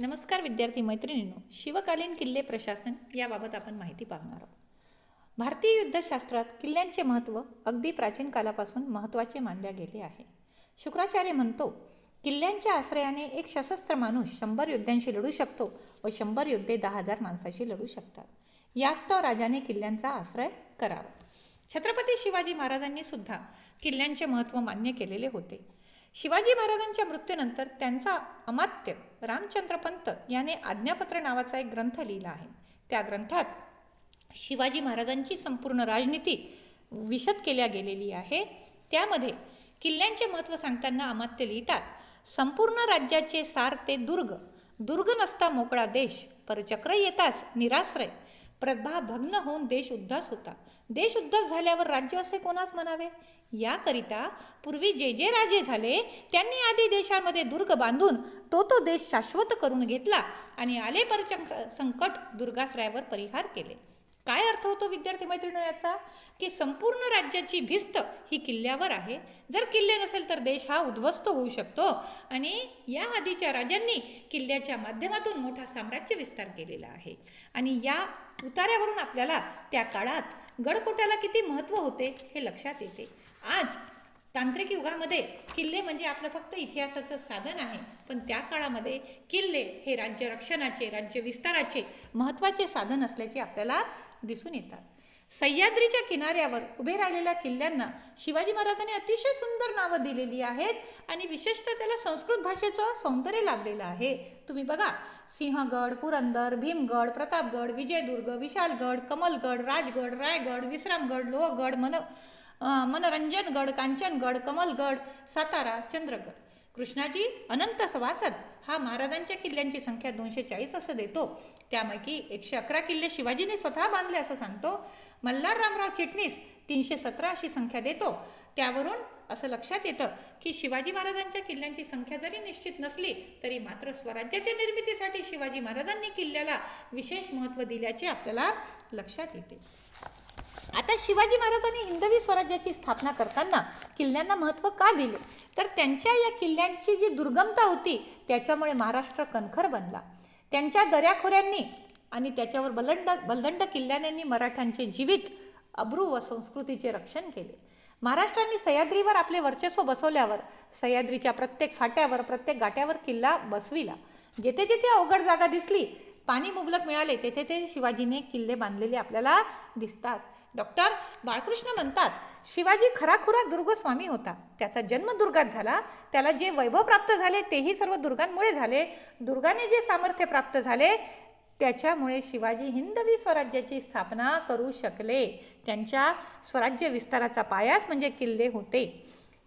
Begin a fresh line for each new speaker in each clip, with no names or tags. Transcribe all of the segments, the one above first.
नमस्कार विद्यार्थी मैत्रिणींनो शिवकालीन किल्ले प्रशासन याबाबत आपण माहिती पाहणार आहोत भारतीय युद्धशास्त्रात किल्ल्यांचे महत्त्व अगदी प्राचीन कालापासून महत्त्वाचे मानले गेले आहे शुक्राचार्य म्हणतो किल्ल्यांच्या आश्रयाने एक सशस्त्र माणूस शंभर युद्धांशी लढू शकतो व शंभर युद्धे दहा हजार माणसाशी लढू शकतात यास्तव राजाने किल्ल्यांचा आश्रय करावा छत्रपती शिवाजी महाराजांनी सुद्धा किल्ल्यांचे महत्त्व मान्य केलेले होते शिवाजी महाराजांच्या मृत्यूनंतर त्यांचा अमात्य रामचंद्रपंत याने आज्ञापत्र नावाचा एक ग्रंथ लिहिला आहे त्या ग्रंथात शिवाजी महाराजांची संपूर्ण राजनीती विशद केल्या गेलेली आहे त्यामध्ये किल्ल्यांचे महत्त्व सांगताना अमात्य लिहितात संपूर्ण राज्याचे सार ते दुर्ग दुर्ग नसता मोकळा देश परचक्र येताच निराश्रय प्रभा भग्न होऊन देश उद्धास होता देश उद्धत झाल्यावर राज्य असे कोणास म्हणावे याकरिता पूर्वी जे जे राजे झाले त्यांनी आधी देशामध्ये दुर्ग बांधून तो तो देश शाश्वत करून घेतला आणि आले पर संकट दुर्गाश्रयावर परिहार केले काय अर्थ होतो विद्यार्थी मैत्रिणी याचा की संपूर्ण राज्याची भिस्त ही किल्ल्यावर आहे जर किल्ले नसेल तर देश हा उद्ध्वस्त होऊ शकतो आणि या आधीच्या राजांनी किल्ल्याच्या माध्यमातून मोठा साम्राज्य विस्तार केलेला आहे आणि या उतार्यावरून आपल्याला त्या काळात गडकोट्याला किती महत्त्व होते हे लक्षात येते आज तांत्रिक युगामध्ये किल्ले म्हणजे आपलं फक्त इतिहासाचं साधन आहे पण त्या काळामध्ये किल्ले हे राज्य रक्षणाचे राज्य विस्ताराचे महत्त्वाचे साधन असल्याचे आपल्याला दिसून येतात सह्याद्रीच्या किनाऱ्यावर उभे राहिलेल्या किल्ल्यांना शिवाजी महाराजांनी अतिशय सुंदर नावं दिलेली आहेत आणि विशेषतः त्याला संस्कृत भाषेचं सौंदर्य लाभलेलं आहे तुम्ही बघा सिंहगड पुरंदर भीमगड प्रतापगड विजयदुर्ग विशालगड कमलगड राजगड रायगड विश्रामगड लोहगड मन मनोरंजनगड कांचनगड कमलगड सातारा चंद्रगड कृष्णाजी अनंत सवासद हा महाराजांच्या किल्ल्यांची संख्या दोनशे चाळीस असं देतो त्यापैकी एकशे अकरा किल्ले शिवाजीने स्वतः बांधले असं सांगतो मल्हार रामराव चिटणीस तीनशे सतरा अशी संख्या देतो त्यावरून असं लक्षात येतं की शिवाजी महाराजांच्या किल्ल्यांची संख्या जरी निश्चित नसली तरी मात्र स्वराज्याच्या निर्मितीसाठी शिवाजी महाराजांनी किल्ल्याला विशेष महत्त्व दिल्याचे आपल्याला लक्षात येते आता शिवाजी महाराजांनी हिंदवी स्वराज्याची स्थापना करताना किल्ल्यांना महत्त्व का दिले तर त्यांच्या या किल्ल्यांची जी दुर्गमता होती त्याच्यामुळे महाराष्ट्र कणखर बनला त्यांच्या दर्याखोऱ्यांनी आणि त्याच्यावर बलंड बलदंड किल्ल्यांनी मराठ्यांचे जीवित अब्रू व संस्कृतीचे रक्षण केले महाराष्ट्रांनी सह्याद्रीवर आपले वर्चस्व बसवल्यावर सह्याद्रीच्या प्रत्येक फाट्यावर प्रत्येक गाट्यावर किल्ला बसविला जेथे जेथे अवघड जागा दिसली पाणी मुबलक मिळाले तेथे ते शिवाजीने किल्ले बांधलेले आपल्याला दिसतात डॉक्टर बाळकृष्ण म्हणतात शिवाजी खराखुरा दुर्गस्वामी होता त्याचा जन्म दुर्गात झाला त्याला जे वैभव प्राप्त झाले तेही सर्व दुर्गांमुळे झाले दुर्गाने जे सामर्थ्य प्राप्त झाले त्याच्यामुळे शिवाजी हिंदवी स्वराज्याची स्थापना करू शकले त्यांच्या स्वराज्य विस्ताराचा पायाच म्हणजे किल्ले होते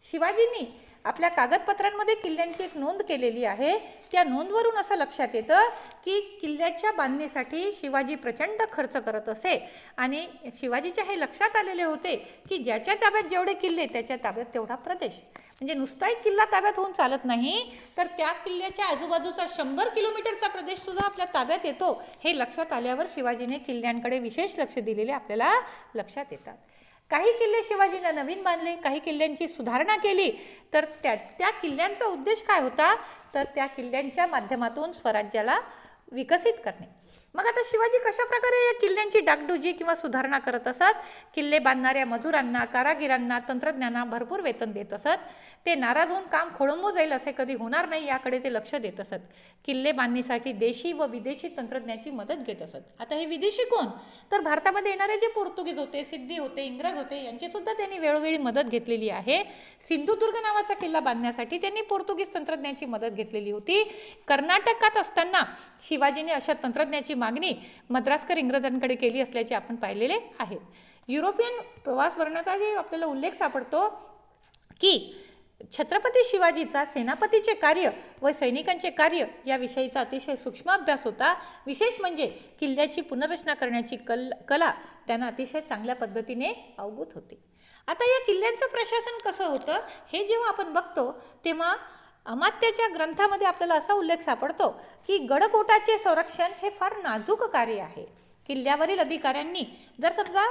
शिवाजींनी आपल्या कागदपत्रांमध्ये किल्ल्यांची एक नोंद केलेली आहे त्या नोंदवरून असं लक्षात येतं की किल्ल्याच्या बांधणीसाठी शिवाजी प्रचंड खर्च करत असे आणि शिवाजीच्या हे लक्षात आलेले होते की ज्याच्या ताब्यात जेवढे किल्ले त्याच्या ताब्यात तेवढा प्रदेश म्हणजे नुसता एक किल्ला ताब्यात होऊन चालत नाही तर त्या किल्ल्याच्या आजूबाजूचा शंभर किलोमीटरचा प्रदेश सुद्धा आपल्या ताब्यात येतो हे लक्षात आल्यावर शिवाजीने किल्ल्यांकडे विशेष लक्ष दिलेले आपल्याला लक्षात येतात काही किल्ले शिवाजीनं नवीन बांधले काही किल्ल्यांची सुधारणा केली तर त्या त्या किल्ल्यांचा उद्देश काय होता तर त्या किल्ल्यांच्या माध्यमातून स्वराज्याला विकसित करणे मग आता शिवाजी कशा प्रकारे या किल्ल्यांची डागडुजी किंवा सुधारणा करत असत किल्ले बांधणाऱ्या मजुरांना कारागिरांना तंत्रज्ञांना भरपूर वेतन देत असत ते नाराज होऊन काम खोळंबू जाईल असे कधी होणार नाही याकडे ते लक्ष देत असत किल्ले बांधणीसाठी देशी व विदेशी तंत्रज्ञाची मदत घेत असत आता हे विदेशी कोण तर भारतामध्ये येणारे जे पोर्तुगीज होते सिद्धी होते इंग्रज होते यांची सुद्धा त्यांनी वेळोवेळी मदत घेतलेली आहे सिंधुदुर्ग नावाचा किल्ला बांधण्यासाठी त्यांनी पोर्तुगीज तंत्रज्ञाची मदत घेतलेली होती कर्नाटकात असताना शिवाजीने अशा तंत्रज्ञाची मागणी मद्रासकर इंग्रजांकडे केली असल्याचे आपण पाहिलेले आहे युरोपियन प्रवास वर्णाचा जे आपल्याला उल्लेख सापडतो की छत्रपती शिवाजीचा सेनापतीचे कार्य व सैनिकांचे कार्य या विषयीचा अतिशय सूक्ष्म अभ्यास होता विशेष म्हणजे किल्ल्याची पुनर्रचना करण्याची कल कला त्यांना अतिशय चांगल्या पद्धतीने अवगत होती आता या किल्ल्यांचं प्रशासन कसं होतं हे जेव्हा आपण बघतो तेव्हा अमात्याच्या ग्रंथामध्ये आपल्याला असा उल्लेख सापडतो की गडकोटाचे संरक्षण हे फार नाजूक कार्य आहे किल्ल्यावरील अधिकाऱ्यांनी जर समजा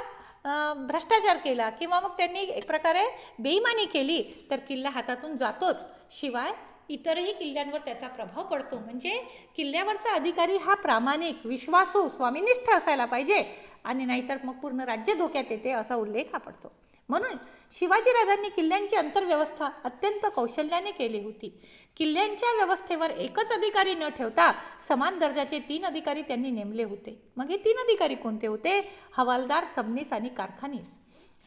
भ्रष्टाचार केला किंवा मग त्यांनी एक प्रकारे बेईमानी केली तर किल्ला हातातून जातोच शिवाय इतरही किल्ल्यांवर त्याचा प्रभाव पडतो म्हणजे किल्ल्यावरचा अधिकारी हा प्रामाणिक विश्वासू स्वामीनिष्ठ असायला पाहिजे आणि नाहीतर मग पूर्ण राज्य धोक्यात येते असा उल्लेख हा पडतो म्हणून शिवाजीराजांनी किल्ल्यांची अंतर्व्यवस्था अत्यंत कौशल्याने केली होती किल्ल्यांच्या व्यवस्थेवर एकच अधिकारी न ठेवता समान दर्जाचे तीन अधिकारी त्यांनी नेमले होते मग हे तीन अधिकारी कोणते होते हवालदार सबनीस आणि कारखानीस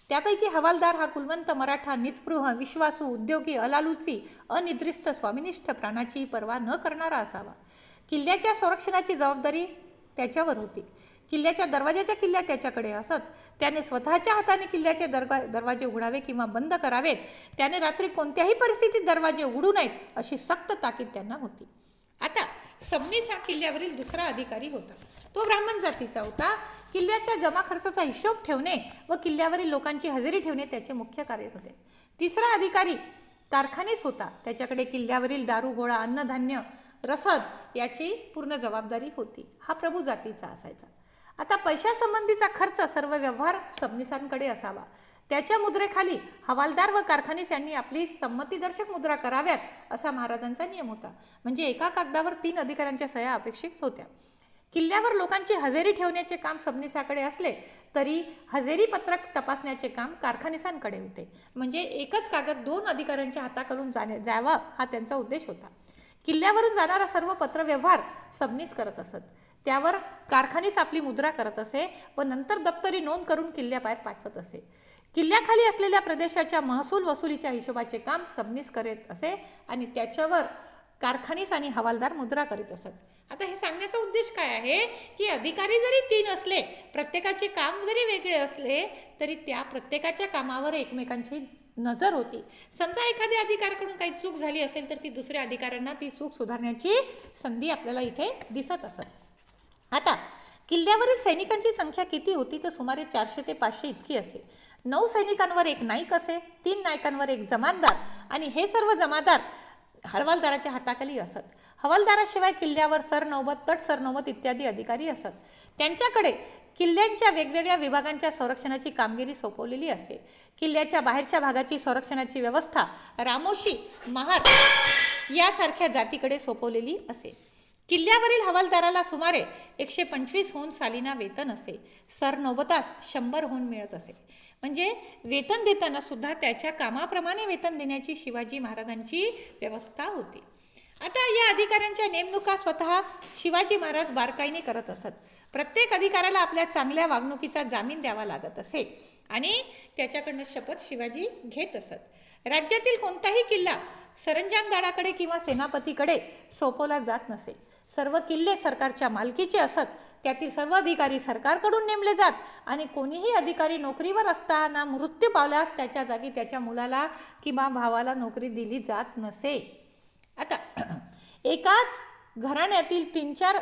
त्यापैकी हवालदार हा कुलवंत मराठा निस्पृह विश्वासू उद्योगी अलालुची अनिद्रिस्त स्वामिनिष्ठ प्राणाची पर्वा न करणारा असावा किल्ल्याच्या संरक्षणाची जबाबदारी त्याच्यावर होती किल्ल्याच्या दरवाज्याच्या किल्ल्या त्याच्याकडे असत त्याने स्वतःच्या हाताने किल्ल्याचे दरवा दरवाजे उघडावे किंवा बंद करावेत त्याने रात्री कोणत्याही परिस्थितीत दरवाजे उघडू नयेत अशी सक्त ताकीद त्यांना होती आता सबनीस हा किल्ल्यावरील दुसरा अधिकारी होता तो ब्राह्मण जातीचा होता किल्ल्याच्या जमा खर्चाचा हिशोब ठेवणे व किल्ल्यावरील लोकांची हजेरी ठेवणे त्याचे मुख्य कार्य होते तिसरा अधिकारी कारखानेच होता त्याच्याकडे किल्ल्यावरील दारू गोळा अन्नधान्य रसद याची पूर्ण जबाबदारी होती हा प्रभू जातीचा असायचा आता पैशासंबंधीचा खर्च सर्व व्यवहार सबनिसांकडे असावा त्याच्या मुद्रेखाली हवालदार व कारखानीस यांनी आपली संमतीदर्शक मुद्रा कराव्यात असा महाराजांचा नियम होता म्हणजे एका कागदावर तीन अधिकाऱ्यांच्या सह्या अपेक्षित होत्या किल्ल्यावर लोकांची हजेरी ठेवण्याचे काम सबनिसाकडे असले तरी हजेरी पत्रक तपासण्याचे काम कारखानिसांकडे होते म्हणजे एकच कागद दोन अधिकाऱ्यांच्या हाताकडून जाण्या जावा हा त्यांचा उद्देश होता किल्ल्यावरून जाणारा सर्व पत्रव्यवहार सबनीस करत असत त्यावर कारखानीस आपली मुद्रा करत असे व नंतर दप्तरी नोंद करून किल्ल्याबाहेर पाठवत असे किल्ल्याखाली असलेल्या प्रदेशाच्या महसूल वसुलीच्या हिशोबाचे काम सबनीस करीत असे आणि त्याच्यावर कारखानीस आणि हवालदार मुद्रा करीत असत आता हे सांगण्याचा उद्देश काय आहे की अधिकारी जरी तीन असले प्रत्येकाचे काम जरी वेगळे असले तरी त्या प्रत्येकाच्या कामावर एकमेकांची नजर होती समजा एखाद्या अधिकाऱ्याकडून काही चूक झाली असेल तर ती दुसऱ्या अधिकाऱ्यांना ती चूक सुधारण्याची संधी आपल्याला इथे दिसत असत आता किल्ल्यावरील सैनिकांची संख्या किती होती तर सुमारे चारशे ते पाचशे इतकी असे नऊ सैनिकांवर एक नाईक असे तीन नायकांवर एक जमादार आणि हे सर्व जमादार हवालदाराच्या हाताखाली असत हवालदाराशिवाय किल्ल्यावर सरनौबत तट सरनौबत इत्यादी अधिकारी असत त्यांच्याकडे किल्ल्यांच्या वेगवेगळ्या विभागांच्या संरक्षणाची कामगिरी सोपवलेली असे किल्ल्याच्या बाहेरच्या भागाची संरक्षणाची व्यवस्था रामोशी महार यासारख्या जातीकडे सोपवलेली असे किल्ल्यावरील हवालदाराला सुमारे एकशे पंचवीसहून सालीना वेतन असे सरनोबतास होऊन मिळत असे म्हणजे वेतन देताना सुद्धा त्याच्या कामाप्रमाणे वेतन देण्याची शिवाजी महाराजांची व्यवस्था होती आता या अधिकाऱ्यांच्या नेमणुका स्वतः शिवाजी महाराज बारकाईने करत असत प्रत्येक अधिकाऱ्याला आपल्या चांगल्या वागणुकीचा जामीन द्यावा लागत असे आणि त्याच्याकडनं शपथ शिवाजी घेत असत राज्यातील कोणताही किल्ला सरंजामदाराकडे किंवा सेनापतीकडे सोपवला जात नसे सर्व किल्ले सरकारच्या मालकीचे असत त्यातील सर्व अधिकारी सरकारकडून नेमले जात आणि कोणीही अधिकारी नोकरीवर असताना मृत्यू पावल्यास त्याच्या जागी त्याच्या मुलाला किंवा भावाला नोकरी दिली जात नसे आता एकाच घराण्यातील तीन चार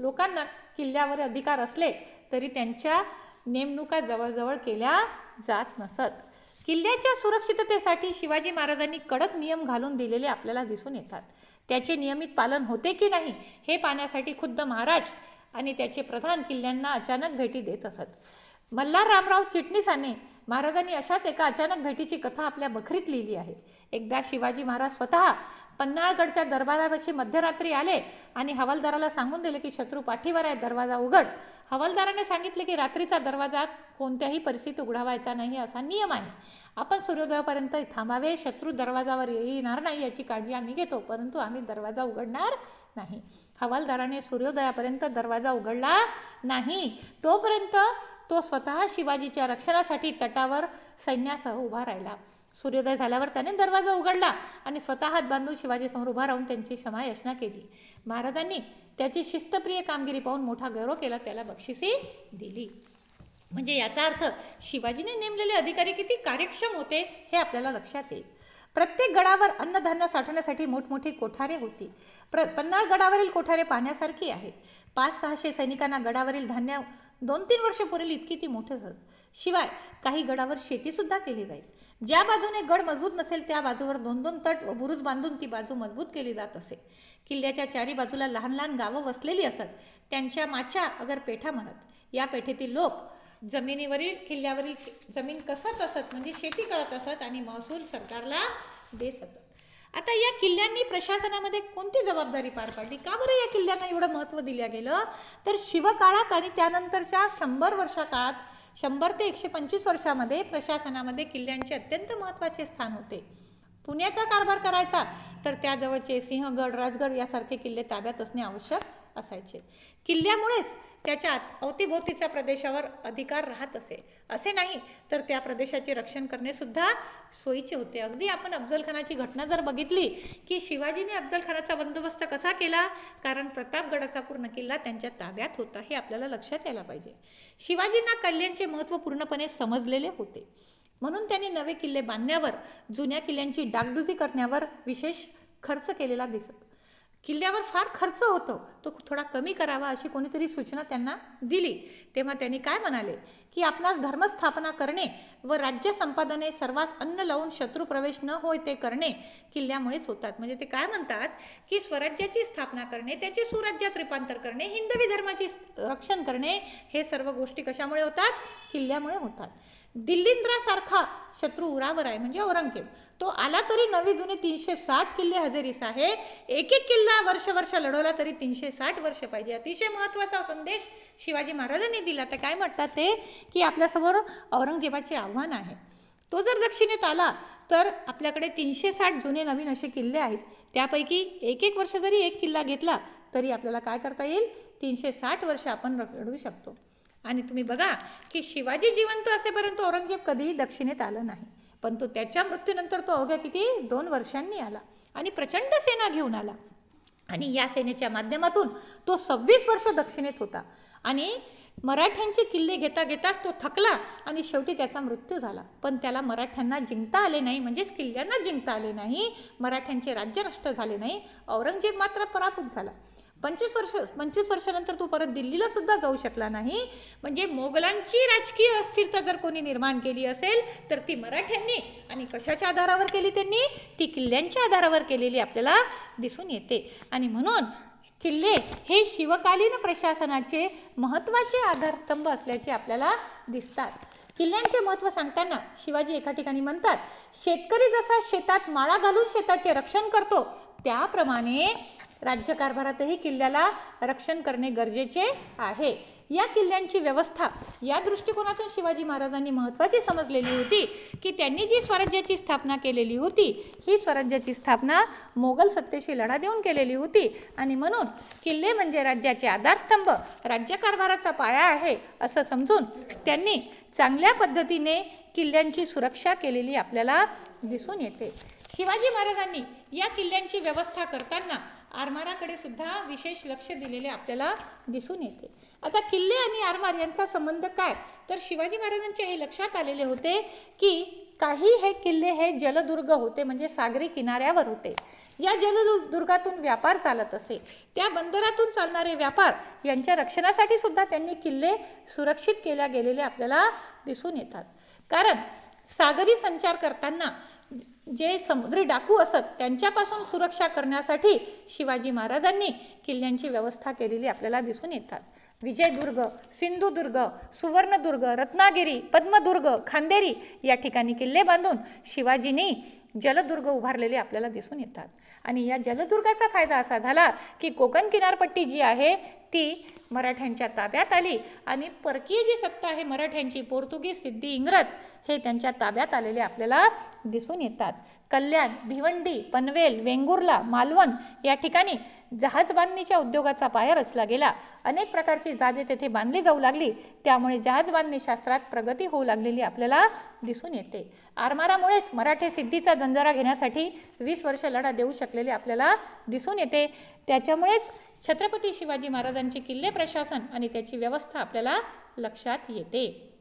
लोकांना किल्ल्यावर अधिकार असले तरी त्यांच्या नेमणुका जवळजवळ केल्या जात नसत किल्ल्याच्या सुरक्षिततेसाठी शिवाजी महाराजांनी कडक नियम घालून दिलेले आपल्याला दिसून येतात त्याचे नियमित पालन होते की नाही हे पाहण्यासाठी खुद्द महाराज आणि त्याचे प्रधान किल्ल्यांना अचानक भेटी देत असत मल्हार रामराव चिटणीसाने महाराजांनी अशाच एका अचानक भेटीची कथा आपल्या बखरीत लिहिली आहे एकदा शिवाजी महाराज स्वतः पन्हाळगडच्या दरबारापाशी मध्यरात्री आले आणि हवालदाराला सांगून दिले की शत्रू पाठीवर आहे दरवाजा उघड हवालदाराने सांगितले की रात्रीचा दरवाजा कोणत्याही परिस्थितीत उघडावायचा नाही असा नियम आहे आपण सूर्योदयापर्यंत थांबावे शत्रू दरवाजावर येणार नाही याची काळजी आम्ही घेतो परंतु आम्ही दरवाजा उघडणार नाही हवालदाराने सूर्योदयापर्यंत दरवाजा उघडला नाही तोपर्यंत तो स्वतः शिवाजीच्या रक्षणासाठी तटावर सैन्यासह उभा राहिला सूर्योदय झाल्यावर त्याने दरवाजा उघडला आणि स्वतः हात बांधून शिवाजीसमोर उभा राहून त्यांची क्षमायाचना केली महाराजांनी त्याची शिस्तप्रिय कामगिरी पाहून मोठा गौरव केला त्याला बक्षिसी दिली म्हणजे याचा अर्थ शिवाजीने नेमलेले अधिकारी किती कार्यक्षम होते हे आपल्याला लक्षात येईल प्रत्येक गडावर अन्नधान्य साठवण्यासाठी मोठमोठी कोठारे होती प्र पन्नाळ गडावरील कोठारे पाहण्यासारखी आहेत पाच सहाशे सैनिकांना गडावरील धान्य दोन तीन वर्ष पुरेल इतकी ती मोठे होत शिवाय काही गडावर शेतीसुद्धा केली जाईल ज्या बाजूने गड मजबूत नसेल त्या बाजूवर दोन दोन तट व बुरुज बांधून ती बाजू मजबूत केली जात असे किल्ल्याच्या चारी बाजूला लहान लहान गावं वसलेली असत त्यांच्या माच्या अगर पेठा म्हणत या पेठेतील लोक जमिनीवरील किल्ल्यावरील जमीन कसत असत म्हणजे शेती करत असत आणि महसूल सरकारला देत असत आता या किल्ल्यांनी प्रशासनामध्ये कोणती जबाबदारी पार पाडली का बरं या किल्ल्यांना एवढं महत्त्व दिलं गेलं तर शिवकाळात आणि त्यानंतरच्या शंभर वर्षा काळात शंभर ते एकशे पंचवीस वर्षामध्ये प्रशासनामध्ये किल्ल्यांचे अत्यंत महत्त्वाचे स्थान होते पुण्याचा कारभार करायचा तर त्याजवळचे सिंहगड राजगड यासारखे किल्ले ताब्यात असणे आवश्यक असायचे किल्ल्यामुळेच त्याच्यात अवतीभोवतीचा प्रदेशावर अधिकार राहत असे असे नाही तर त्या प्रदेशाचे रक्षण करणे सुद्धा सोयीचे होते अगदी आपण अफजलखानाची घटना जर बघितली की शिवाजीने अफजलखानाचा बंदोबस्त कसा केला कारण प्रतापगडाचा पूर्ण किल्ला त्यांच्या ताब्यात होता हे आपल्याला लक्षात यायला पाहिजे शिवाजींना कल्याणचे महत्त्व पूर्णपणे समजलेले होते म्हणून त्यांनी नवे किल्ले बांधण्यावर जुन्या किल्ल्यांची डागडुजी करण्यावर विशेष खर्च केलेला दिसत किल्ल्यावर फार खर्च होतो तो थोडा कमी करावा अशी कोणीतरी सूचना त्यांना दिली तेव्हा त्यांनी काय म्हणाले की आपणास धर्मस्थापना करणे व राज्य संपादने सर्वांस अन्न लावून शत्रू प्रवेश न होय ते करणे किल्ल्यामुळेच होतात म्हणजे ते काय म्हणतात की स्वराज्याची स्थापना करणे त्याचे सुराज्यात रूपांतर करणे हिंदवी धर्माची रक्षण करणे हे सर्व गोष्टी कशामुळे होतात किल्ल्यामुळे होतात दिल्लींद्रासारखा शत्रू उरावर आहे म्हणजे औरंगजेब तो आला तरी नवी जुनी तीनशे साठ किल्ले हजेरीस आहे एक एक किल्ला वर्ष वर्ष लढवला तरी तीनशे साठ वर्ष पाहिजे अतिशय महत्त्वाचा संदेश शिवाजी महाराजांनी दिला तर काय म्हणतात ते की आपल्यासमोर औरंगजेबाचे आव्हान आहे तो जर दक्षिणेत आला तर आपल्याकडे तीनशे साठ जुने नवीन असे किल्ले आहेत त्यापैकी एक एक वर्ष जरी एक किल्ला घेतला तरी आपल्याला काय करता येईल तीनशे साठ वर्ष आपण लढू शकतो आणि तुम्ही बघा की शिवाजी जिवंत असेपर्यंत औरंगजेब कधीही दक्षिणेत आलं नाही पण तो त्याच्या मृत्यूनंतर तो अवघ्या किती दोन वर्षांनी आला आणि प्रचंड सेना घेऊन आला आणि या सेनेच्या माध्यमातून तो सव्वीस वर्ष दक्षिणेत होता आणि मराठ्यांचे किल्ले घेता घेताच तो थकला आणि शेवटी त्याचा मृत्यू झाला पण त्याला मराठ्यांना जिंकता आले नाही म्हणजेच किल्ल्यांना जिंकता आले नाही मराठ्यांचे राज्य नष्ट झाले नाही औरंगजेब मात्र पराभूत झाला पंचवीस वर्ष पंचवीस वर्षानंतर तू परत दिल्लीला सुद्धा जाऊ शकला नाही म्हणजे मोगलांची राजकीय अस्थिरता जर कोणी निर्माण केली असेल तर ती मराठ्यांनी आणि कशाच्या आधारावर केली त्यांनी ती किल्ल्यांच्या आधारावर केलेली आपल्याला दिसून येते आणि म्हणून किल्ले हे शिवकालीन प्रशासनाचे महत्त्वाचे आधारस्तंभ असल्याचे आपल्याला दिसतात किल्ल्यांचे महत्त्व सांगताना शिवाजी एका ठिकाणी म्हणतात शेतकरी जसा शेतात माळा घालून शेताचे रक्षण करतो त्याप्रमाणे राज्यकारभारातही किल्ल्याला रक्षण करणे गरजेचे आहे या किल्ल्यांची व्यवस्था या दृष्टिकोनातून शिवाजी महाराजांनी महत्त्वाची समजलेली होती की त्यांनी जी स्वराज्याची स्थापना केलेली होती ही स्वराज्याची स्थापना मोगल सत्तेशी लढा देऊन केलेली होती आणि म्हणून किल्ले म्हणजे राज्याचे आधारस्तंभ राज्यकारभाराचा पाया आहे असं समजून त्यांनी चांगल्या पद्धतीने किल्ल्यांची सुरक्षा केलेली आपल्याला दिसून येते शिवाजी महाराजांनी या किल्ल्यांची व्यवस्था करताना आरमाराकडे सुद्धा विशेष लक्ष दिलेले आपल्याला दिसून येते आता किल्ले आणि आरमार यांचा संबंध काय तर शिवाजी महाराजांच्या हे लक्षात आलेले होते की काही हे किल्ले हे जलदुर्ग होते म्हणजे सागरी किनाऱ्यावर होते या जलदुर्गातून व्यापार चालत असे त्या बंदरातून चालणारे व्यापार यांच्या रक्षणासाठी सुद्धा त्यांनी किल्ले सुरक्षित केल्या गेलेले आपल्याला दिसून येतात कारण सागरी संचार करताना जे समुद्री डाकू असत त्यांच्यापासून सुरक्षा करण्यासाठी शिवाजी महाराजांनी किल्ल्यांची व्यवस्था केलेली आपल्याला दिसून येतात विजयदुर्ग सिंधुदुर्ग सुवर्णदुर्ग रत्नागिरी पद्मदुर्ग खांदेरी या ठिकाणी किल्ले बांधून शिवाजींनी जलदुर्ग उभारलेले आपल्याला दिसून येतात आणि या जलदुर्गाचा फायदा असा झाला की कोकण किनारपट्टी जी आहे ती मराठ्यांच्या ताब्यात आली आणि परकीय जी सत्ता आहे मराठ्यांची पोर्तुगीज सिद्धी इंग्रज हे त्यांच्या ताब्यात आलेले आपल्याला दिसून येतात कल्याण भिवंडी पनवेल वेंगुर्ला मालवण या ठिकाणी जहाजबांधणीच्या उद्योगाचा पाया रचला गेला अनेक प्रकारची जाजे तेथे बांधली जाऊ लागली त्यामुळे जहाजबांधणी शास्त्रात प्रगती होऊ लागलेली आपल्याला दिसून येते आरमारामुळेच मराठे सिद्धीचा गंजारा घेण्यासाठी वीस वर्ष लढा देऊ शकलेले आपल्याला दिसून येते त्याच्यामुळेच छत्रपती शिवाजी महाराजांचे किल्ले प्रशासन आणि त्याची व्यवस्था आपल्याला लक्षात येते